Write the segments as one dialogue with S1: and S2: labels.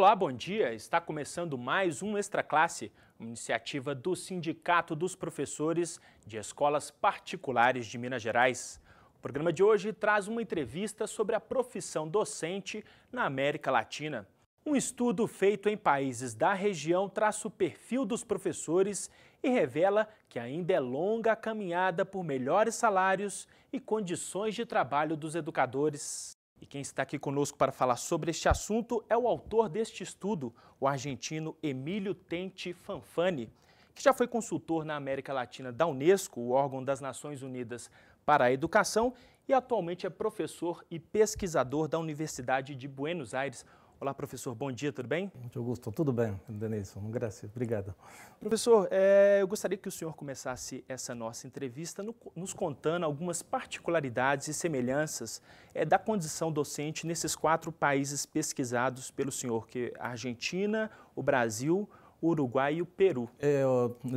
S1: Olá, bom dia. Está começando mais um Extra Classe, uma iniciativa do Sindicato dos Professores de Escolas Particulares de Minas Gerais. O programa de hoje traz uma entrevista sobre a profissão docente na América Latina. Um estudo feito em países da região traça o perfil dos professores e revela que ainda é longa a caminhada por melhores salários e condições de trabalho dos educadores. E quem está aqui conosco para falar sobre este assunto é o autor deste estudo, o argentino Emílio Tente Fanfani, que já foi consultor na América Latina da Unesco, o órgão das Nações Unidas para a Educação, e atualmente é professor e pesquisador da Universidade de Buenos Aires. Olá, professor. Bom dia, tudo bem?
S2: Muito Augusto, tudo bem, Denilson. Graças, obrigado.
S1: Professor, é, eu gostaria que o senhor começasse essa nossa entrevista no, nos contando algumas particularidades e semelhanças é, da condição docente nesses quatro países pesquisados pelo senhor, que é a Argentina, o Brasil, o Uruguai e o Peru.
S2: É,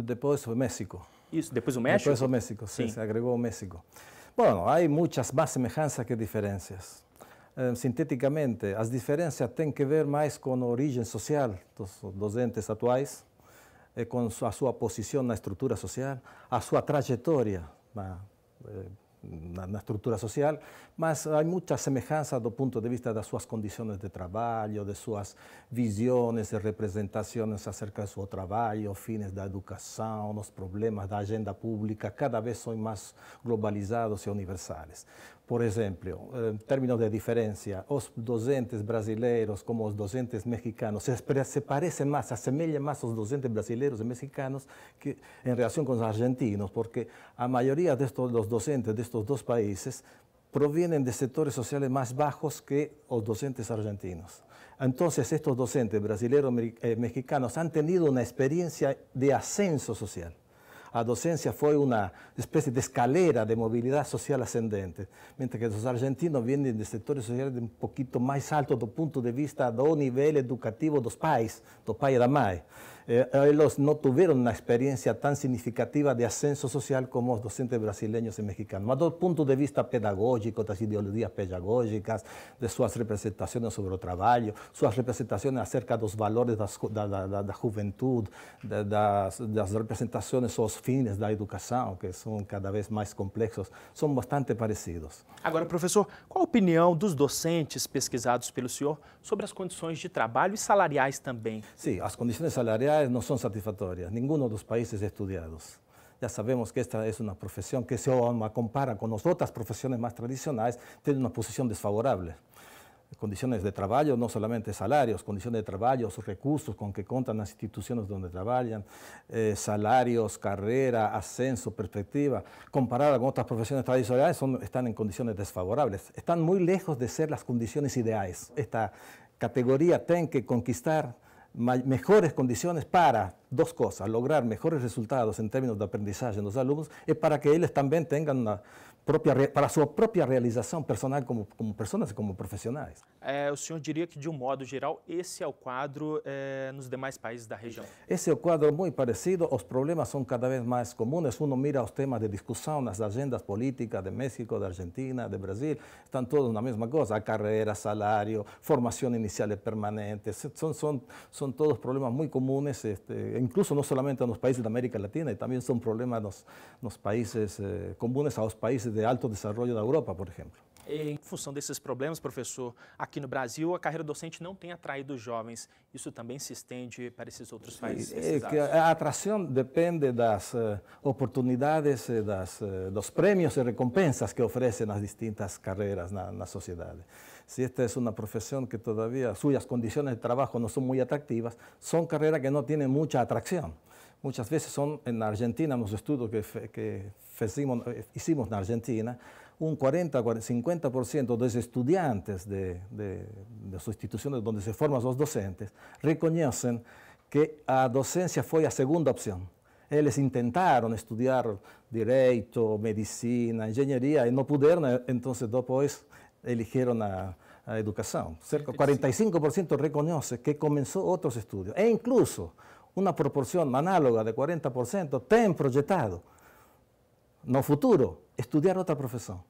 S2: depois o México. Isso, depois o México? Depois o México, sim, sim. se agregou o México. Bom, há muitas mais semelhanças que diferenças. Eh, sinteticamente, as diferenças têm que ver mais com a origem social dos docentes atuais, eh, com a sua posição na estrutura social, a sua trajetória na, eh, na, na, estrutura social, mas há muita semelhança do ponto de vista das suas condições de trabalho, de suas visões e representações acerca do seu trabalho, fins da educação, os problemas da agenda pública, cada vez são mais globalizados e universais. Por ejemplo, eh, en términos de diferencia, los docentes brasileños como los docentes mexicanos se, parecen más, se asemejan más los docentes brasileños y mexicanos que en relación con los argentinos, porque la mayoría de estos, los docentes de estos dos países provienen de sectores sociales más bajos que los docentes argentinos. Entonces, estos docentes brasileños y eh, mexicanos han tenido una experiencia de ascenso social la docencia fue una especie de escalera de movilidad social ascendente, mientras que los argentinos vienen de sociales de un poquito más alto do punto de vista do nivel educativo dos pais, do pai de da Eh, eh, ellos no tuvieron una experiencia tan significativa de ascenso social como los docentes brasileños y mexicanos. Más dos puntos de vista pedagógico, las ideologías pedagógicas, de sus representaciones sobre el trabajo, sus representaciones acerca de los valores de la juventud, de, das, das representações, os fins da educação, que são cada vez mais complexos, são bastante parecidos.
S1: Agora, professor, qual a opinião dos docentes pesquisados pelo senhor sobre as condições de trabalho e salariais também?
S2: Sim, as condições salariais no son satisfactorias, ninguno de los países estudiados. Ya sabemos que esta es una profesión que se compara con las otras profesiones más tradicionales, tiene una posición desfavorable. Condiciones de trabajo, no solamente salarios, condiciones de trabajo, recursos con que contan las instituciones donde trabajan, eh, salarios, carrera, ascenso, perspectiva, comparada con otras profesiones tradicionales, están en condiciones desfavorables. Están muy lejos de ser las condiciones ideales. Esta categoría tiene que conquistar mejores condiciones para dos cosas, lograr mejores resultados en términos de aprendizaje en los alumnos y para que ellos también tengan una própria, para a sua própria realização personal como, como pessoas e como profissionais.
S1: É, o senhor diria que, de um modo geral, esse é o quadro é, nos demais países da região?
S2: Esse é o quadro muito parecido. Os problemas são cada vez mais comuns. Uno mira os temas de discussão nas agendas políticas de México, da Argentina, de Brasil. Estão todos na mesma coisa. A carreira, salário, formação inicial e permanente. São, são, são todos problemas muito comuns, este, incluso não somente nos países da América Latina, e também são problemas nos, nos países eh, comuns aos países de alto desenvolvimento da Europa, por exemplo.
S1: Em função desses problemas, professor, aqui no Brasil a carreira docente não tem atraído jovens. Isso também se estende para esses outros países? a
S2: atração depende das eh, oportunidades, eh, das, eh, dos prêmios e recompensas que oferecem as distintas carreiras na, na sociedade. Se esta é uma profissão que todavia suas condições de trabalho não são muito atrativas, são carreiras que não têm muita atração. Muchas veces son en Argentina, en los estudios que, que eh, hicimos, en Argentina, un 40, 50% de los estudiantes de, de, de instituciones donde se forman los docentes reconocen que la docencia fue la segunda opción. Ellos intentaron estudiar Derecho, medicina, Ingeniería y no pudieron, eh, entonces después eligieron a, educación. Cerca del 45% reconoce que comenzó otros estudios E incluso una proporción análoga de 40%, ten proyectado, no futuro, estudiar otra profesión.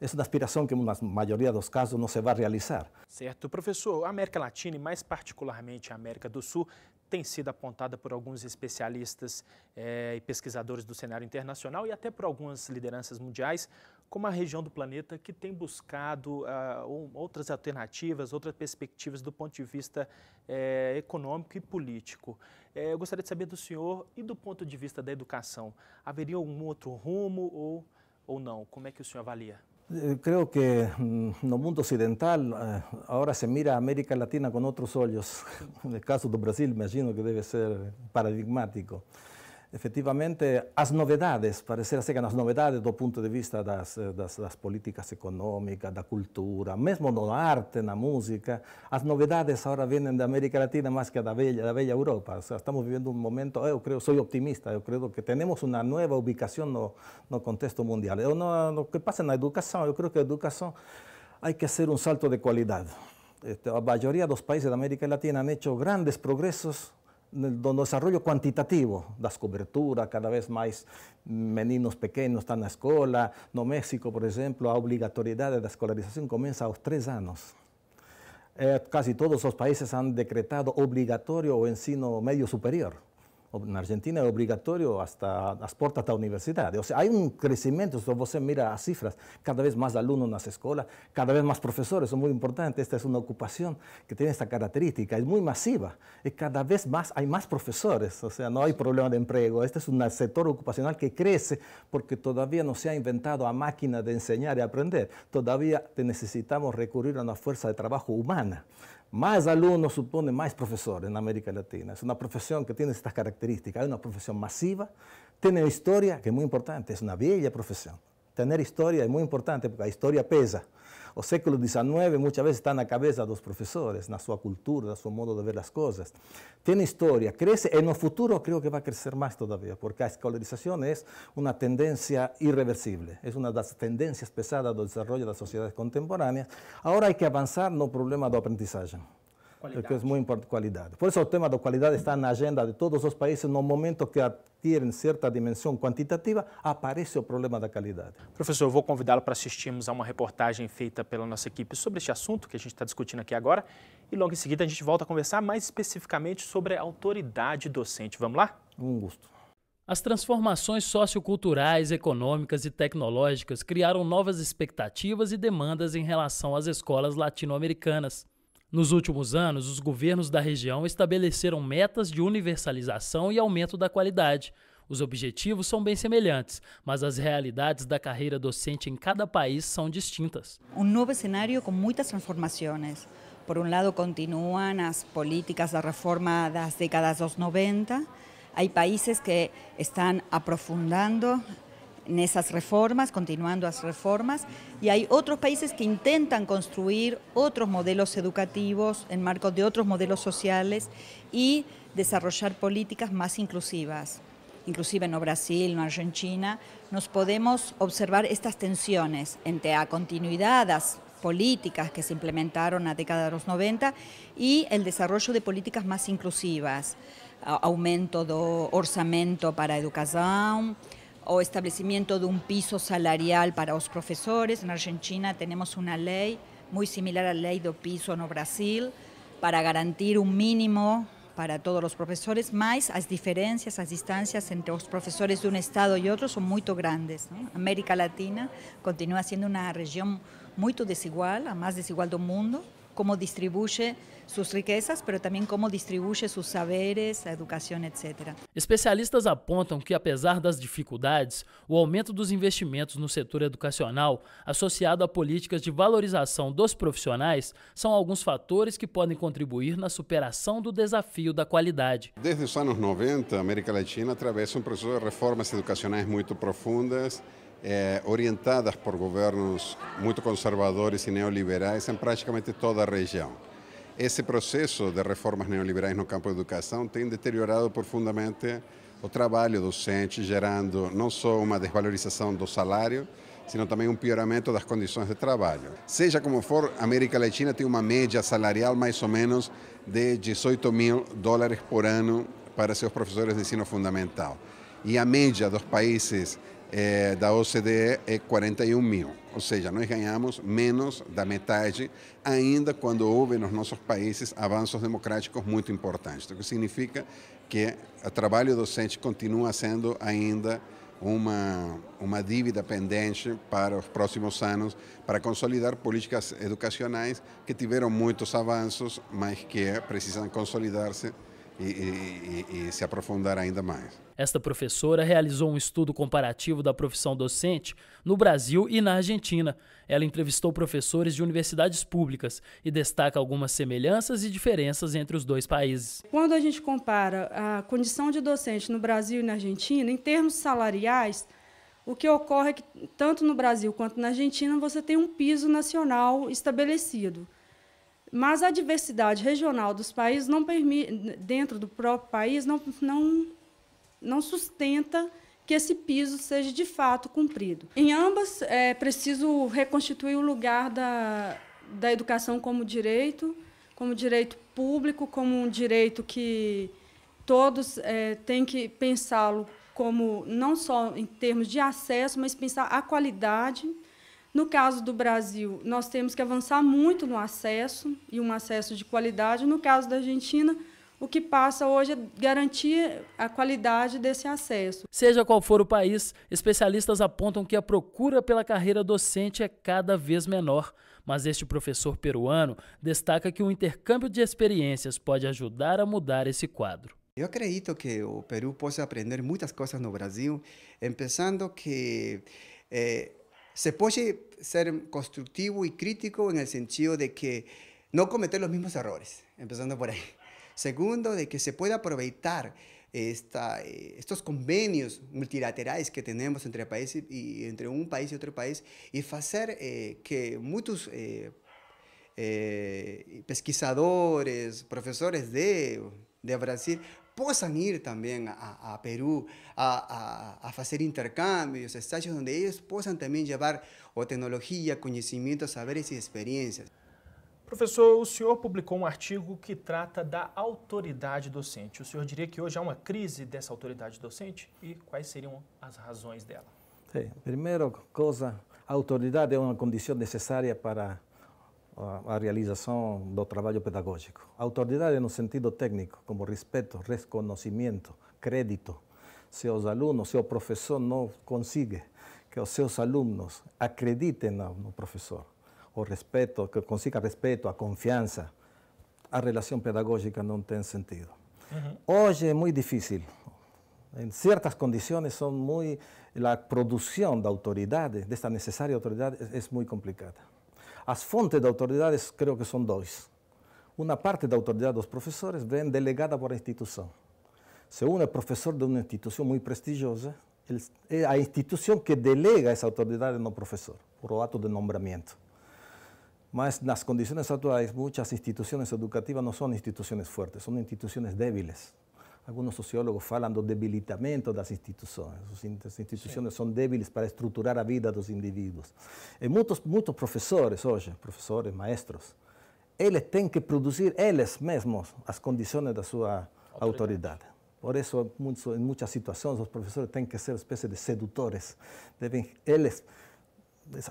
S2: Essa é uma aspiração que, na maioria dos casos, não se vai realizar.
S1: Certo. Professor, a América Latina e mais particularmente a América do Sul tem sido apontada por alguns especialistas eh, e pesquisadores do cenário internacional e até por algumas lideranças mundiais como a região do planeta que tem buscado uh, outras alternativas, outras perspectivas do ponto de vista eh, econômico e político. Eh, eu gostaria de saber do senhor e do ponto de vista da educação, haveria algum outro rumo ou, ou não? Como é que o senhor avalia?
S2: Eu eh, creio que mm, no mundo ocidental agora se mira a América Latina com outros olhos. No caso do Brasil, imagino que deve ser paradigmático. Efectivamente, las novedades, parecer que las novedades do punto de vista de las eh, políticas políticas de la cultura, mesmo no arte, la música, las novedades ahora vienen de América Latina más que de la bella Europa. estamos viviendo un momento, yo creo, soy optimista, yo creo que tenemos una nueva ubicación no, no contexto mundial. yo no pasa que en la educación yo creo que la educación hay que hacer un salto de cualidad. Este, la mayoría de los países de América Latina han hecho grandes progresos el desarrollo cuantitativo la coberturas, cada vez más meninos están en la escuela. No México, por ejemplo, la obligatoriedad de la escolarización comienza a los tres años. Eh, casi todos los países han decretado obligatorio el ensino medio superior en Argentina es obligatorio hasta puertas de la universidad. O sea, hay un crecimiento, si usted mira las cifras, cada vez más alumnos en las escuelas, cada vez más profesores, es muy importante. Esta es una ocupación que tiene esta característica, es muy masiva, y cada vez más. Hay más profesores. O sea, no hay problema de empleo. Este es un sector ocupacional que crece porque todavía no se ha inventado a máquina de enseñar y aprender. Todavía necesitamos recurrir a una fuerza de trabajo humana. Más alumnos supone más profesores en América Latina. Es una profesión que tiene estas características. Es una profesión masiva, tiene historia, que es muy importante, es una bella profesión. Tener historia es muy importante porque la historia pesa o siglo XIX muchas veces está cabeza de los profesores, en su cultura, en su modo de ver las cosas. Tiene historia, crece, en el futuro creo que va a crecer más todavía, porque la escolarización es una tendencia irreversible. Es una de las tendencias pesadas del desarrollo de las sociedades contemporáneas. Ahora hay que en no problema del aprendizaje. Qualidade. porque é muito importante qualidade. Por isso o tema da qualidade está na agenda de todos os países no momento que adquirem certa dimensão quantitativa, aparece o problema da qualidade. Professor, eu vou convidá-lo
S1: para assistirmos a uma reportagem feita pela nossa equipe sobre este assunto que a gente está discutindo aqui agora e logo em seguida a gente
S3: volta a conversar mais especificamente sobre a autoridade docente.
S1: Vamos lá? Um gosto.
S3: As transformações socioculturais, econômicas e tecnológicas criaram novas expectativas e demandas em relação às escolas latino-americanas. Nos últimos anos, os governos da região estabeleceram metas de universalização e aumento da qualidade. Os objetivos são bem semelhantes, mas as realidades da carreira docente em cada país são distintas.
S4: Um novo cenário com muitas transformações. Por um lado, continuam as políticas da reforma das décadas dos 90. Há países que estão aprofundando en esas reformas, continuando las reformas, y hay otros países que intentan construir otros modelos educativos en marco de otros modelos sociales y desarrollar políticas más inclusivas. Inclusive en Brasil, en Argentina, nos podemos observar estas tensiones entre a las políticas que se implementaron a década de los 90 y el desarrollo de políticas más inclusivas, aumento de orçamento para educación, o establecimiento de un piso salarial para los profesores. En Argentina tenemos una ley muy similar a la ley de piso no Brasil para garantir un mínimo para todos los profesores, más las diferencias, las distancias entre los profesores de un estado y otro son muy grandes. América Latina continúa siendo una región muy desigual, a más desigual del mundo. cómo distribuye sus riquezas, pero también cómo distribuye sus saberes, a educación, etc. Especialistas
S3: apontam que, apesar das dificuldades, o aumento dos investimentos no setor educacional, associado a políticas de valorização dos profissionais, são alguns fatores que podem contribuir na superação do desafio da qualidade.
S5: Desde os anos 90, a América Latina atravessa um processo de reformas educacionais muito profundas. É, orientadas por governos muito conservadores e neoliberais em praticamente toda a região. Esse processo de reformas neoliberais no campo da educação tem deteriorado profundamente o trabalho docente, gerando não só uma desvalorização do salário, sino também um pioramento das condições de trabalho. Seja como for, a América Latina tem uma média salarial mais ou menos de 18 mil dólares por ano para seus professores de ensino fundamental. E a média dos países eh, da OCDE é 41 mil. Ou seja, nós ganhamos menos da metade, ainda quando houve nos nossos países avanços democráticos muito importantes. O que significa que o trabalho docente continua sendo ainda uma, uma dívida pendente para os próximos anos, para consolidar políticas educacionais que tiveram muitos avanços, mas que precisam consolidar-se e, e, e, se aprofundar ainda mais.
S3: Esta professora realizou um estudo comparativo da profissão docente no Brasil e na Argentina. Ela entrevistou professores de universidades públicas e destaca algumas semelhanças e diferenças entre os dois países.
S4: Quando a gente compara a condição de docente no Brasil e na Argentina, em termos salariais, o que ocorre é que, tanto no Brasil quanto na Argentina, você tem um piso nacional estabelecido. Mas a diversidade regional dos países não permite, dentro do próprio país, não, não, não sustenta que esse piso seja de fato cumprido. Em ambas, é preciso reconstituir o lugar da, da educação como direito, como direito público, como um direito que todos é, têm que pensá-lo como não só em termos de acesso, mas pensar a qualidade no caso do Brasil, nós temos que avançar muito no acesso e um acesso de qualidade. No caso da Argentina, o que passa hoje é garantir a qualidade desse acesso.
S3: Seja qual for o país, especialistas apontam que a procura pela carreira docente é cada vez menor. Mas este professor peruano destaca que o intercâmbio de experiências pode ajudar a mudar esse quadro. Eu acredito que o Peru possa aprender muitas coisas no Brasil, começando que eh, se puede
S2: ser constructivo y crítico en el sentido de que no cometer los mismos errores, empezando por ahí. Segundo, de que se pueda aprovechar eh, estos convenios multilaterales que tenemos entre países y entre un país y otro país y hacer eh, que muchos eh, pesquisadores, profesores de, de Brasil possam ir também a, a Peru a, a, a, fazer intercâmbios, estágios onde eles possam também levar a tecnologia, conhecimento, saberes e experiências.
S1: Professor, o senhor publicou um artigo que trata da autoridade docente. O senhor diria que hoje há uma crise dessa autoridade docente e quais seriam as razões dela?
S2: Sim, primeira coisa, a autoridade é uma condição necessária para a, realización realização do trabalho pedagógico. Autoridade no sentido técnico, como respeto, reconocimiento, crédito. os alunos, el profesor não consigue que os seus alunos acreditem no professor. O respeto que consiga respeito, a confiança. A relação pedagógica não tem sentido. Hoy Hoje é muito difícil. Em certas condições são muito... A produção de autoridade, desta necessária autoridade, é muito complicada. Las fuentes de autoridades creo que son dos. Una parte autoridad de dos profesores ven delegada por la institución. Se uno profesor de una institución muy prestigiosa, es la eh, institución que delega esa autoridad en no profesor por acto de nombramiento. Mas las condiciones actuales muchas instituciones educativas no son instituciones fuertes, son instituciones débiles. Alguns sociólogos falam do debilitamento das instituições. As instituições Sim. são débeis para estruturar a vida dos indivíduos. E muitos, muitos professores hoje, professores, maestros, eles têm que produzir eles mesmos as condições da sua autoridade. autoridade. Por isso, em muitas situações, os professores têm que ser uma espécie de sedutores. Devem eles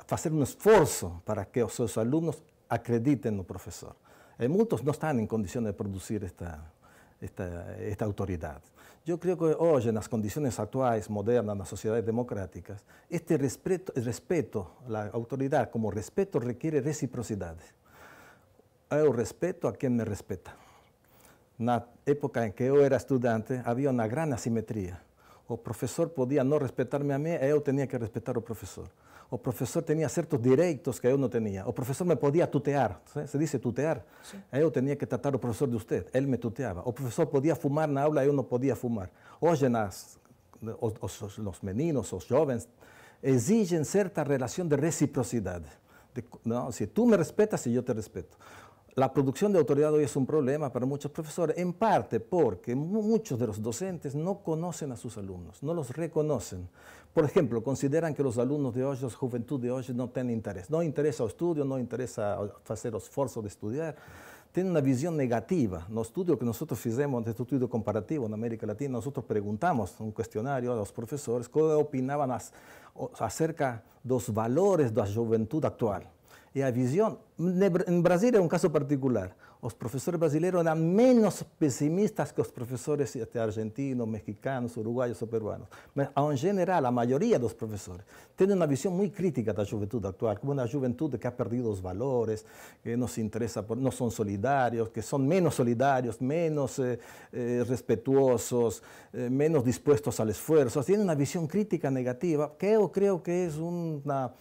S2: fazer um esforço para que os seus alunos acreditem no professor. E muitos não estão em condições de produzir esta esta, autoridad. Yo creo que hoy, en las condiciones actuales, modernas, en las sociedades democráticas, este respeto, el respeto a la autoridad como respeto requiere reciprocidad. Yo respeto a quien me respeta. En la época en que yo era estudiante, había una gran asimetría. El profesor podía no respetarme a mí, yo tenía que respetar al profesor o profesor tenía ciertos derechos que yo no tenía. o profesor me podía tutear, se dice tutear, eh, Yo tenía que tratar al profesor de usted. Él me tuteaba. o profesor podía fumar en la aula, yo no podía fumar. oye los meninos, los jóvenes, exigen cierta relación de reciprocidad. Si tú tú respetas me y yo te respeto la producción de autoridad hoy es un problema para muchos profesores, en parte porque muchos de los docentes no conocen a sus alumnos, no los reconocen. Por ejemplo, consideran que los alumnos de hoy, la juventud de hoy, no tienen interés. No interesa el estudio, no interesa hacer esfuerzo de estudiar. Tienen una visión negativa. No estudio que nosotros hicimos, este estudio comparativo en América Latina, nosotros preguntamos un cuestionario a los profesores qué opinaban acerca de los valores de la juventud actual y a visión. En Brasil es un caso particular. los profesores brasileños eran menos pesimistas que los profesores este, argentinos, mexicanos, uruguayos o peruanos. En general, la mayoría de los profesores tienen una visión muy crítica de la juventud actual, como una juventud que ha perdido los valores, que no se solidarios, por, no son que son menos solidarios, menos eh, eh, respetuosos, eh, menos dispuestos al esfuerzo. Tienen una visión crítica negativa, que yo creo que es una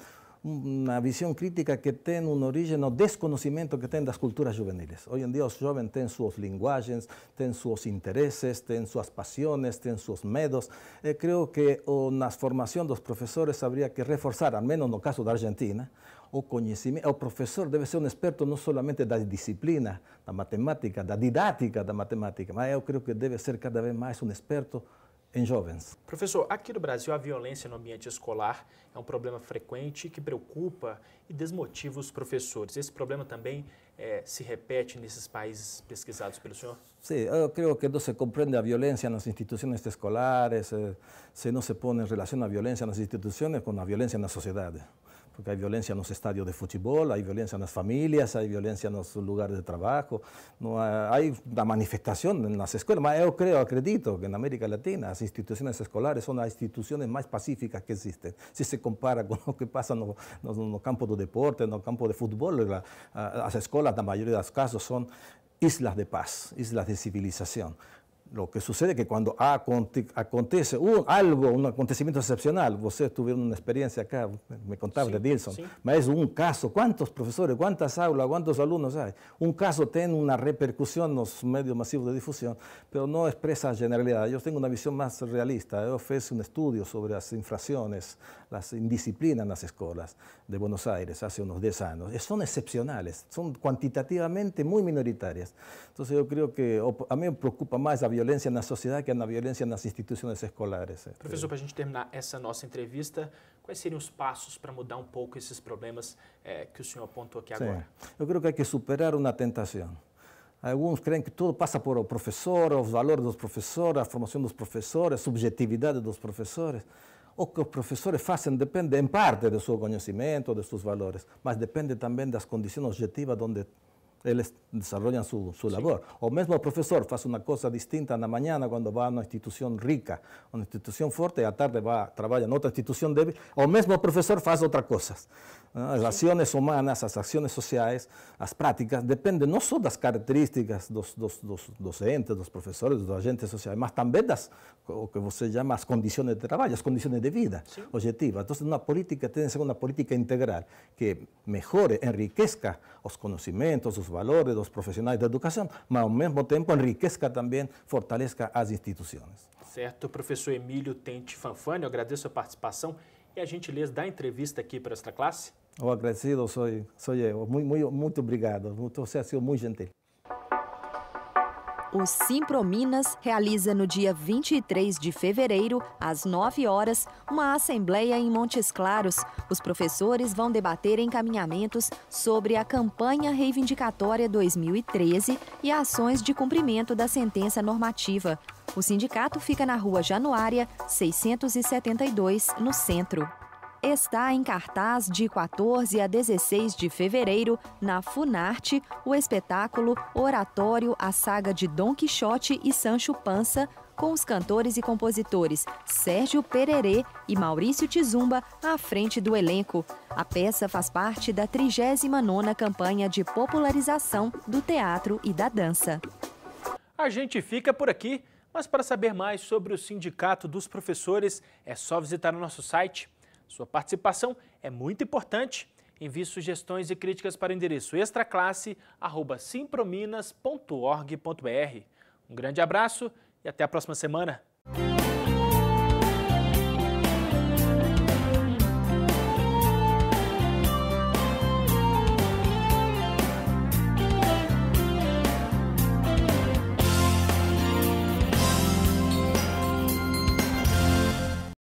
S2: una visión crítica que tiene un origen o desconocimiento que tienen las culturas juveniles. Hoy en día los jóvenes tienen sus lenguajes, tienen sus intereses, tienen sus pasiones, tienen sus medos. Eh, creo que que la formación de los profesores habría que reforzar, al menos en el caso de Argentina, o conocimiento. El profesor debe ser un experto no solamente de la disciplina, de la matemática, de didáctica de la matemática, pero creo que debe ser cada vez más un experto em jovens.
S1: Professor, aqui no Brasil a violência no ambiente escolar é um problema frequente que preocupa e desmotiva os professores. Esse problema também é, se repete nesses países pesquisados pelo senhor?
S2: Sim, eu creio que não se compreende a violência nas instituições escolares, eh, se não se põe em relação à violência nas instituições com a violência na sociedade. porque hay violencia en los estadios de fútbol, hay violencia en las familias, hay violencia en los lugares de trabajo, ah, hay una manifestación en las escuelas. Yo creo, acredito que en América Latina las instituciones escolares son las instituciones más pacíficas que existen. Si se compara con lo que pasa en los, campos de deporte, en los campos de fútbol, ah, las escuelas, en la mayoría de los casos, son islas de paz, islas de civilización. Lo que sucede es que cuando acontece algo, un acontecimiento excepcional, ustedes tuvieron una experiencia acá, me contaba de Dilson, es un caso, ¿cuántos profesores, cuántas aulas, cuántos alumnos hay? Un caso tiene una repercusión en los medios masivos de difusión, pero no expresa generalidad. Yo tengo una visión más realista, yo hice un estudio sobre las infracciones, las indisciplinas en las escuelas de Buenos Aires hace unos 10 años. Son excepcionales, son cuantitativamente muy minoritarias. Entonces yo creo que a mí me preocupa más la violência na sociedade, que é na violência nas instituições escolares. Professor,
S1: para a gente terminar essa nossa entrevista, quais seriam os passos para mudar um pouco esses problemas é, que o senhor apontou aqui agora?
S2: Eu creio que há que superar uma tentação. Alguns creem que tudo passa por o professor, os valores dos professores, a formação dos professores, a subjetividade dos professores. O que os professores fazem depende, em parte, do seu conhecimento, dos seus valores, mas depende também das condições objetivas onde ellos desarrollan su, labor. O mismo profesor profesor hace una cosa distinta la mañana cuando va a una institución rica, una institución fuerte a la tarde va trabajar en otra institución débil. O mismo profesor profesor hace otras cosas. Las acciones humanas, las acciones sociales, prácticas, dependen no solo de las características los docentes, de docentes, profesores, de los agentes sociales, mas también de lo que se llama las condiciones de trabajo, las condiciones de vida objetivas. Entonces, una política tiene que ser una política integral, que mejore, enriquezca los conocimientos, los valores los profesionales de educación, pero al mismo tiempo enriquezca también, fortalezca las instituciones.
S1: Certo, profesor Emilio Tente Fanfani, agradezco su participación. e a gentileza da entrevista aqui para esta classe?
S2: O agradecido sou, sou eu. Muito, muito, muito obrigado. Você é muito gentil.
S4: O Simprominas realiza no dia 23 de fevereiro, às 9 horas, uma assembleia em Montes Claros. Os professores vão debater encaminhamentos sobre a campanha reivindicatória 2013 e ações de cumprimento da sentença normativa. O sindicato fica na rua Januária, 672, no centro está em cartaz de 14 a 16 de fevereiro na Funarte o espetáculo Oratório A Saga de Dom Quixote e Sancho Pança, com os cantores e compositores Sérgio Pererê e Maurício Tizumba à frente do elenco. A peça faz parte da 39ª campanha de popularização do teatro e da dança.
S1: A gente fica por aqui, mas para saber mais sobre o Sindicato dos Professores, é só visitar o nosso site sua participação é muito importante. Envie sugestões e críticas para o endereço extraclasse.simprominas.org.br. Um grande abraço e até a próxima semana.